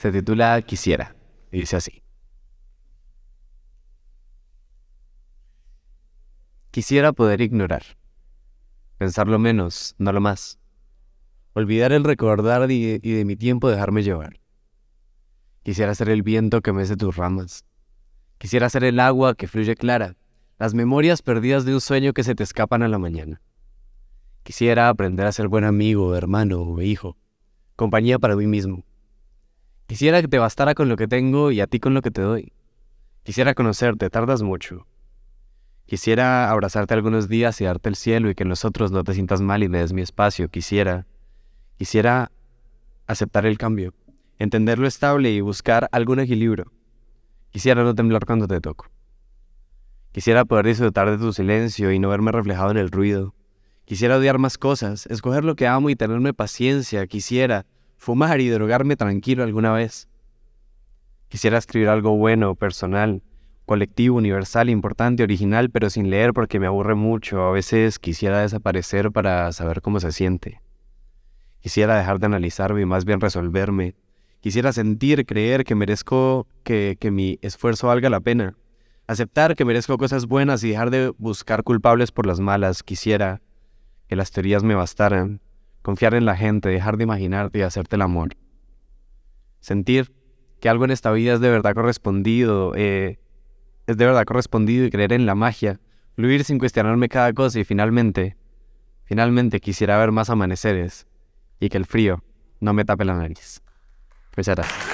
Se titula Quisiera. Y dice así. Quisiera poder ignorar. Pensar lo menos, no lo más. Olvidar el recordar y de, y de mi tiempo dejarme llevar. Quisiera ser el viento que mece tus ramas. Quisiera ser el agua que fluye clara. Las memorias perdidas de un sueño que se te escapan a la mañana. Quisiera aprender a ser buen amigo, hermano o hijo. Compañía para mí mismo. Quisiera que te bastara con lo que tengo y a ti con lo que te doy. Quisiera conocerte, tardas mucho. Quisiera abrazarte algunos días y darte el cielo y que nosotros no te sientas mal y me des mi espacio. Quisiera, quisiera aceptar el cambio, entender lo estable y buscar algún equilibrio. Quisiera no temblar cuando te toco. Quisiera poder disfrutar de tu silencio y no verme reflejado en el ruido. Quisiera odiar más cosas, escoger lo que amo y tenerme paciencia. Quisiera fumar y drogarme tranquilo alguna vez. Quisiera escribir algo bueno, personal, colectivo, universal, importante, original, pero sin leer porque me aburre mucho. A veces quisiera desaparecer para saber cómo se siente. Quisiera dejar de analizarme y más bien resolverme. Quisiera sentir, creer que merezco que, que mi esfuerzo valga la pena. Aceptar que merezco cosas buenas y dejar de buscar culpables por las malas. Quisiera que las teorías me bastaran confiar en la gente, dejar de imaginarte y hacerte el amor. Sentir que algo en esta vida es de verdad correspondido, eh, es de verdad correspondido y creer en la magia, fluir sin cuestionarme cada cosa y finalmente, finalmente quisiera ver más amaneceres y que el frío no me tape la nariz. gracias.